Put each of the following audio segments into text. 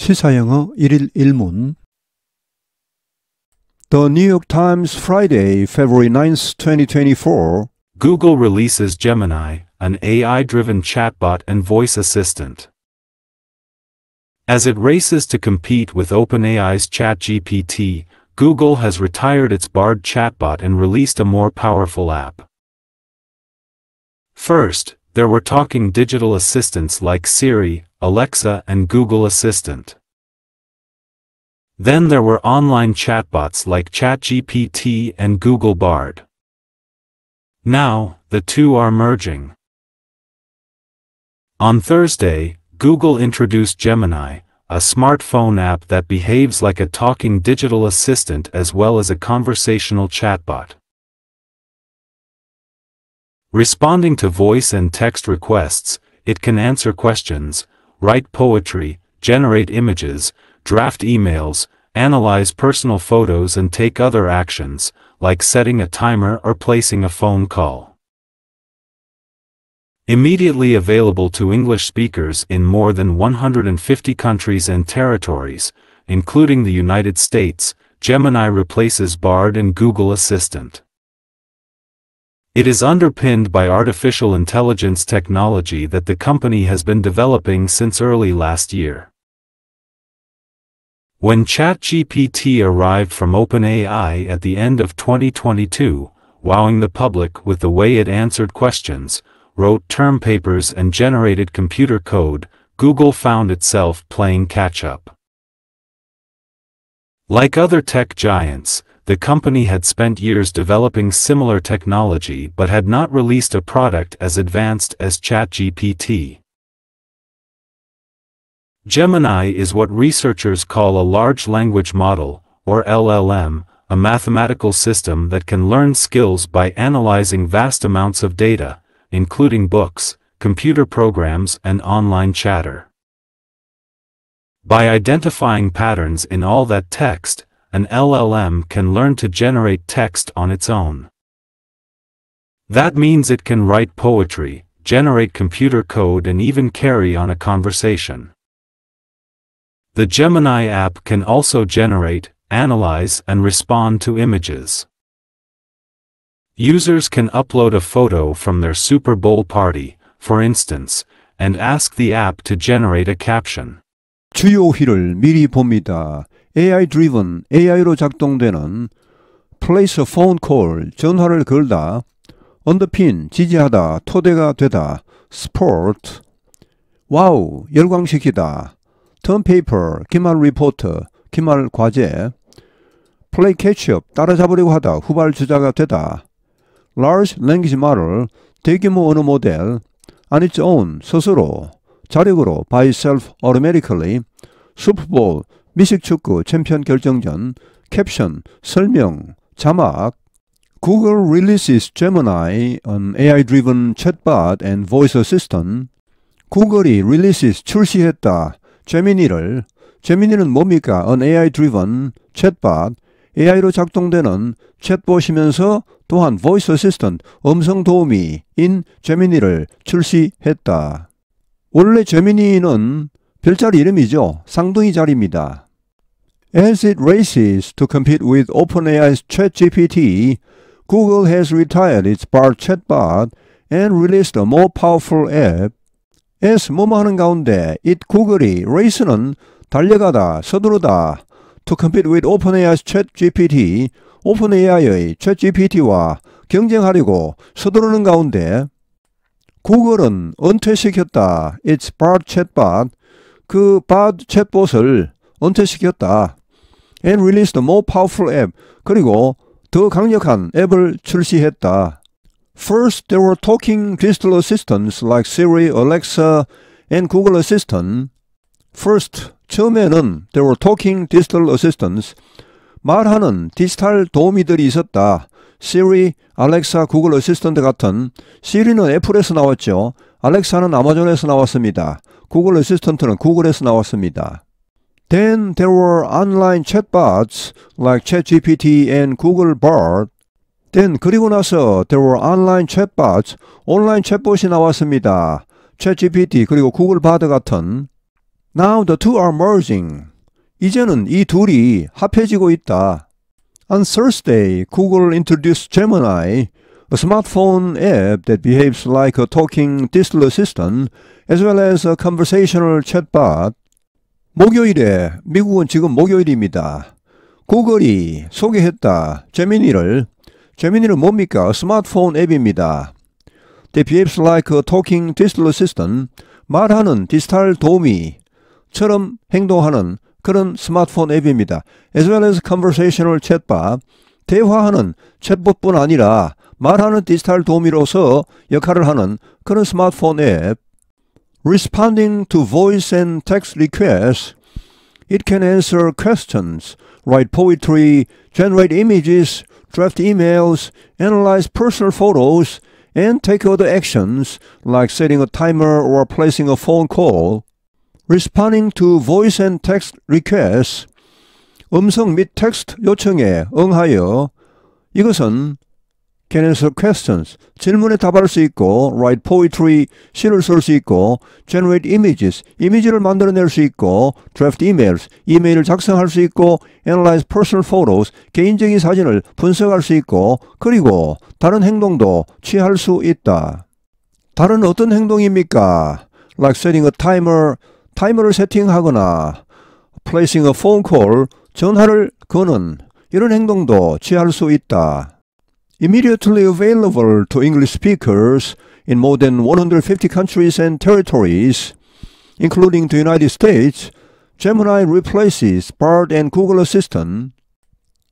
시사영어 1일 1문 The New York Times Friday, February 9, 2024 Google releases Gemini, an AI-driven chatbot and voice assistant. As it races to compete with OpenAI's ChatGPT, Google has retired its barred chatbot and released a more powerful app. First, there were talking digital assistants like Siri, Alexa and Google Assistant. Then there were online chatbots like ChatGPT and Google Bard. Now, the two are merging. On Thursday, Google introduced Gemini, a smartphone app that behaves like a talking digital assistant as well as a conversational chatbot. Responding to voice and text requests, it can answer questions, write poetry, generate images, draft emails, analyze personal photos and take other actions, like setting a timer or placing a phone call. Immediately available to English speakers in more than 150 countries and territories, including the United States, Gemini replaces Bard and Google Assistant. It is underpinned by artificial intelligence technology that the company has been developing since early last year. When ChatGPT arrived from OpenAI at the end of 2022, wowing the public with the way it answered questions, wrote term papers and generated computer code, Google found itself playing catch-up. Like other tech giants, the company had spent years developing similar technology but had not released a product as advanced as ChatGPT. Gemini is what researchers call a large language model, or LLM, a mathematical system that can learn skills by analyzing vast amounts of data, including books, computer programs and online chatter. By identifying patterns in all that text, an LLM can learn to generate text on its own. That means it can write poetry, generate computer code and even carry on a conversation. The Gemini app can also generate, analyze and respond to images. Users can upload a photo from their Super Bowl party, for instance, and ask the app to generate a caption. 주요 휠을 미리 봅니다. AI driven, AI로 작동되는 place a phone call, 전화를 걸다, 언더핀, 지지하다, 토대가 되다, support, 와우, 열광시키다, 턴페이퍼, 기말 리포트, 기말 과제, 플레이 캐치업, 따라잡으려고 하다, 후발 주자가 되다, large language model, 대규모 언어 모델, on its own, 스스로, 자력으로 by self automatically 슈퍼볼 미식축구 챔피언 결정전 캡션 설명 자막 Google releases Gemini, an AI-driven chatbot and voice assistant. 구글이 releases 출시했다. 제미니를. 제미니는 뭡니까? an AI-driven chatbot. AI로 작동되는 챗봇이면서 또한 voice assistant, 음성 도우미인 제미니를 출시했다. 원래 제미니는 별자리 이름이죠. 쌍둥이 자리입니다. As it races to compete with OpenAI's ChatGPT, Google has retired its BART chatbot and released a more powerful app. as 뭐뭐 하는 가운데 it Google이 race는 달려가다, 서두르다 to compete with OpenAI's ChatGPT, OpenAI의 ChatGPT와 경쟁하려고 서두르는 가운데 구글은 은퇴시켰다. It's bad chatbot. 그 bad chatbot을 은퇴시켰다. And released a more powerful app. 그리고 더 강력한 앱을 출시했다. First, there were talking digital assistants like Siri, Alexa, and Google Assistant. First, 처음에는 there were talking digital assistants. 말하는 디지털 도우미들이 있었다. 시리, 알렉사, 구글 어시스턴트 같은 시리는 애플에서 나왔죠. 알렉사는 아마존에서 나왔습니다. 구글 어시스턴트는 구글에서 나왔습니다. Then there were online chatbots like ChatGPT and Google Bard. Then 그리고 나서 there were online chatbots, 온라인 챗봇이 나왔습니다. ChatGPT 그리고 구글 바드 같은. Now the two are merging. 이제는 이 둘이 합해지고 있다. On Thursday, Google introduced Gemini, a smartphone app that behaves like a talking digital assistant as well as a conversational chatbot. 목요일에 미국은 지금 목요일입니다. 구글이 소개했다. 제미니를 제미니는 뭡니까? 스마트폰 앱입니다. They behaves like a talking digital assistant. 말하는 디지털 도우미처럼 행동하는 그런 스마트폰 앱입니다. as well as conversational chatbot. 대화하는 챗봇뿐 아니라 말하는 디지털 도우미로서 역할을 하는 그런 스마트폰 앱. Responding to voice and text requests. It can answer questions, write poetry, generate images, draft emails, analyze personal photos, and take other actions like setting a timer or placing a phone call. responding to voice and text requests, 음성 및 텍스트 요청에 응하여 이것은 can answer questions, 질문에 답할 수 있고, write poetry, 시를 쓸 수 있고, generate images, 이미지를 만들어낼 수 있고, draft emails, 이메일을 작성할 수 있고, analyze personal photos, 개인적인 사진을 분석할 수 있고, 그리고 다른 행동도 취할 수 있다. 다른 어떤 행동입니까? Like setting a timer, 타이머를 세팅하거나 placing a phone call, 전화를 거는 이런 행동도 취할 수 있다. Immediately available to English speakers in more than 150 countries and territories, including the United States, Gemini replaces Bard and Google Assistant.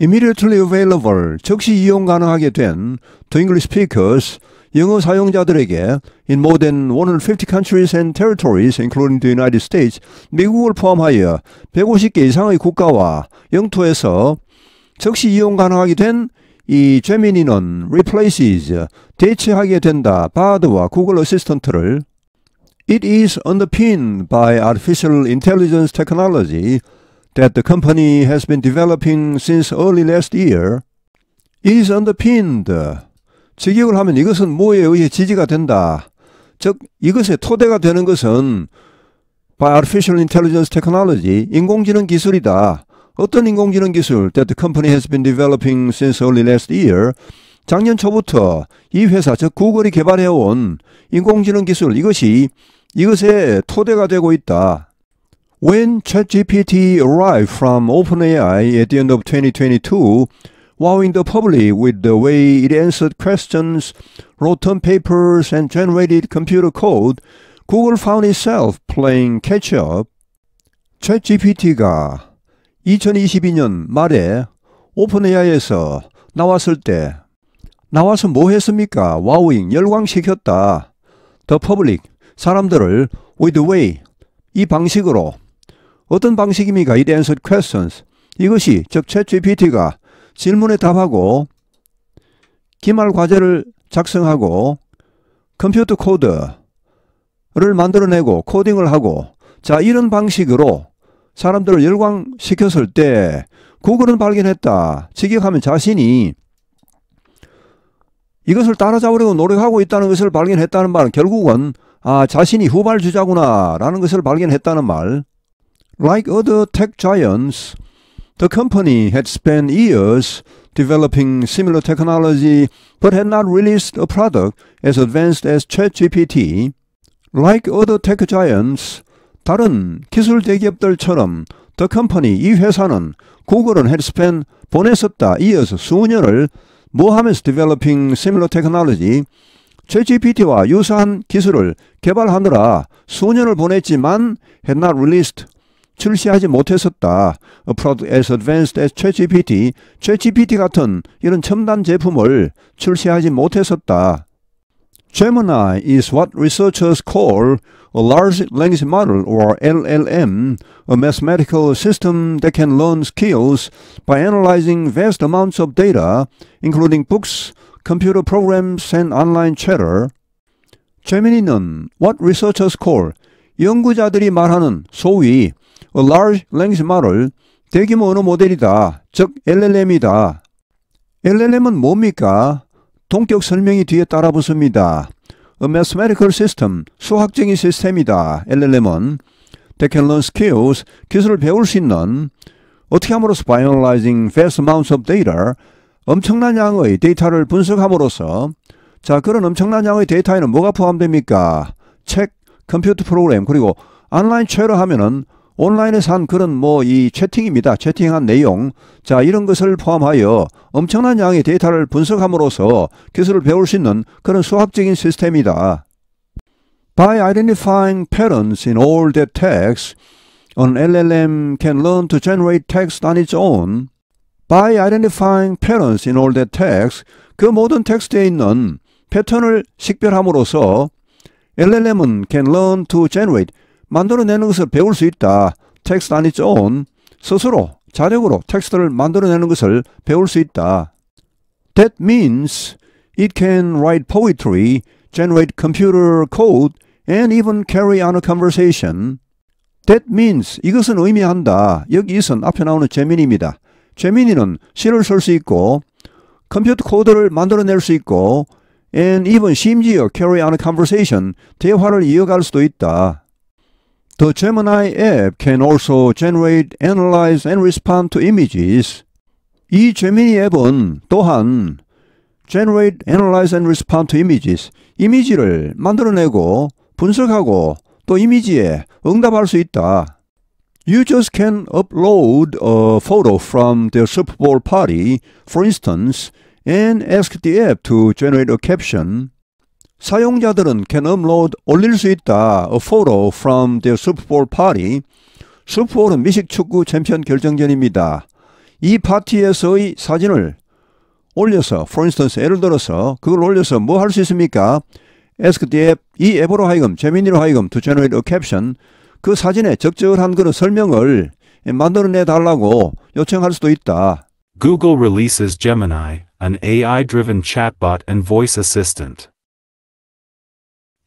Immediately available, 즉시 이용 가능하게 된 to English speakers 영어 사용자들에게 in more than 150 countries and territories including the United States 미국을 포함하여 150개 이상의 국가와 영토에서 즉시 이용 가능하게 된이 제미니는 replaces 대체하게 된다 바드와 구글 어시스턴트를 It is underpinned by artificial intelligence technology that the company has been developing since early last year. It is underpinned 직역을 하면 이것은 모에 의해 지지가 된다. 즉 이것의 토대가 되는 것은 by artificial intelligence technology 인공지능 기술이다. 어떤 인공지능 기술 that the company has been developing since early last year 작년 초부터 이 회사 즉 구글이 개발해온 인공지능 기술 이것이 이것의 토대가 되고 있다. When ChatGPT arrived from OpenAI at the end of 2022 wowing the public with the way it answered questions, wrote term papers, and generated computer code, Google found itself playing catch up. ChatGPT가 2022년 말에 오픈AI에서 나왔을 때 나와서 뭐 했습니까? 와우잉 열광시켰다. The public 사람들을 with the way 이 방식으로 어떤 방식입니까? It answered questions 이것이 즉 ChatGPT가 질문에 답하고 기말 과제를 작성하고 컴퓨터 코드를 만들어내고 코딩을 하고 자 이런 방식으로 사람들을 열광시켰을 때 구글은 발견했다. 직역하면 자신이 이것을 따라잡으려고 노력하고 있다는 것을 발견했다는 말은 결국은 아 자신이 후발주자구나 라는 것을 발견했다는 말. Like other tech giants, The company had spent years developing similar technology but had not released a product as advanced as ChatGPT. Like other tech giants, 다른 기술 대기업들처럼 The company, 이 회사는 구글은 had spent, 보냈었다, 이어서 수년을 뭐 하면서 developing similar technology, ChatGPT와 유사한 기술을 개발하느라 수년을 보냈지만 had not released 출시하지 못했었다. A product as advanced as ChatGPT, ChatGPT 같은 이런 첨단 제품을 출시하지 못했었다. Gemini is what researchers call a large language model or LLM, a mathematical system that can learn skills by analyzing vast amounts of data, including books, computer programs, and online chatter. Gemini는 what researchers call 연구자들이 말하는 소위 A 어, large language model, 대규모 언어 모델이다. 즉 LLM이다. LLM은 뭡니까? 동격 설명이 뒤에 따라 붙습니다. A mathematical system, 수학적인 시스템이다. LLM은 They can learn skills, 기술을 배울 수 있는 어떻게 함으로써 finalizing vast amounts of data, 엄청난 양의 데이터를 분석함으로써 자 그런 엄청난 양의 데이터에는 뭐가 포함됩니까? 책, 컴퓨터 프로그램 그리고 온라인 최로 하면은 온라인에서 한 그런 뭐 이 채팅입니다. 채팅한 내용. 자, 이런 것을 포함하여 엄청난 양의 데이터를 분석함으로써 기술을 배울 수 있는 그런 수학적인 시스템이다. By identifying patterns in all the text, an LLM can learn to generate text on its own. By identifying patterns in all the text, 그 모든 텍스트에 있는 패턴을 식별함으로써 LLM은 can learn to generate 만들어내는 것을 배울 수 있다. 텍스트 아니 좀 스스로 자력으로 텍스트를 만들어내는 것을 배울 수 있다. That means it can write poetry, generate computer code, and even carry on a conversation. That means 이것은 의미한다. 여기 이선 앞에 나오는 재민입니다. 재민이는 시를 쓸 수 있고 컴퓨터 코드를 만들어낼 수 있고 and even 심지어 carry on a conversation 대화를 이어갈 수도 있다. The Gemini app can also generate, analyze, and respond to images. 이 제미니 앱은 또한 generate, analyze, and respond to images, 이미지를 만들어내고 분석하고 또 이미지에 응답할 수 있다. Users can upload a photo from their Super Bowl party, for instance, and ask the app to generate a caption. 사용자들은 can upload 올릴 수 있다. A photo from the Super Bowl party. Super Bowl은 미식 축구 챔피언 결정전입니다. 이 파티에서의 사진을 올려서 for instance 예를 들어서 그걸 올려서 뭐 할 수 있습니까? ask the app 이 앱으로 하여금 재민이로 하여금 to generate a caption 그 사진에 적절한 그런 설명을 만들어내 달라고 요청할 수도 있다. Google releases Gemini, an AI-driven chatbot and voice assistant.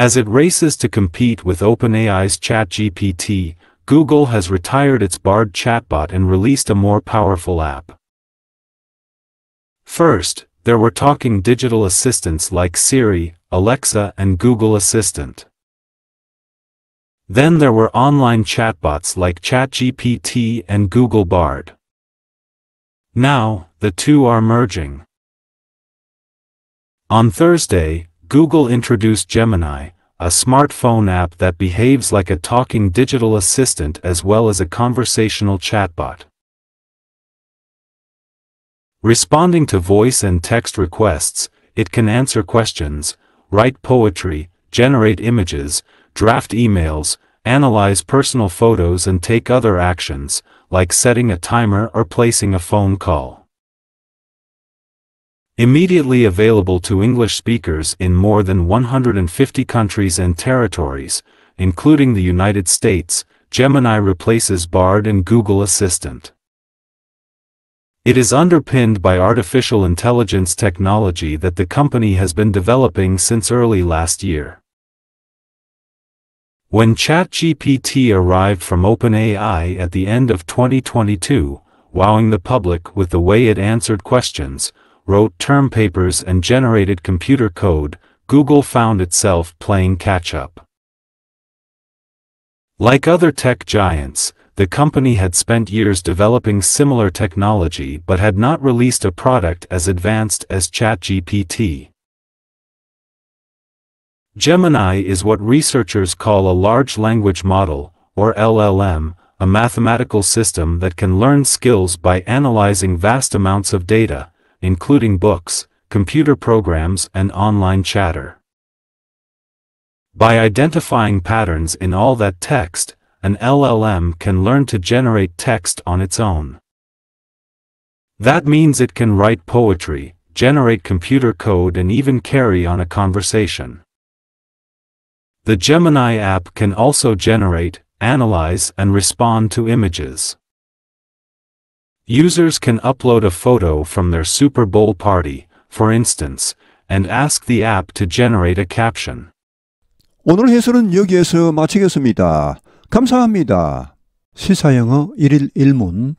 As it races to compete with OpenAI's ChatGPT, Google has retired its Bard chatbot and released a more powerful app. First, there were talking digital assistants like Siri, Alexa and Google Assistant. Then there were online chatbots like ChatGPT and Google Bard. Now, the two are merging. On Thursday, Google introduced Gemini, a smartphone app that behaves like a talking digital assistant as well as a conversational chatbot. Responding to voice and text requests, it can answer questions, write poetry, generate images, draft emails, analyze personal photos and take other actions, like setting a timer or placing a phone call immediately available to English speakers in more than 150 countries and territories, including the United States, Gemini replaces Bard and Google Assistant. It is underpinned by artificial intelligence technology that the company has been developing since early last year. When ChatGPT arrived from OpenAI at the end of 2022, wowing the public with the way it answered questions, wrote term papers and generated computer code, Google found itself playing catch-up. Like other tech giants, the company had spent years developing similar technology but had not released a product as advanced as ChatGPT. Gemini is what researchers call a large language model, or LLM, a mathematical system that can learn skills by analyzing vast amounts of data, including books, computer programs and online chatter. By identifying patterns in all that text, an LLM can learn to generate text on its own. That means it can write poetry, generate computer code and even carry on a conversation. The Gemini app can also generate, analyze and respond to images. Users can upload a photo from their Super Bowl party, for instance, and ask the app to generate a caption. 오늘 해설은 여기에서 마치겠습니다. 감사합니다. 시사영어 1일 1문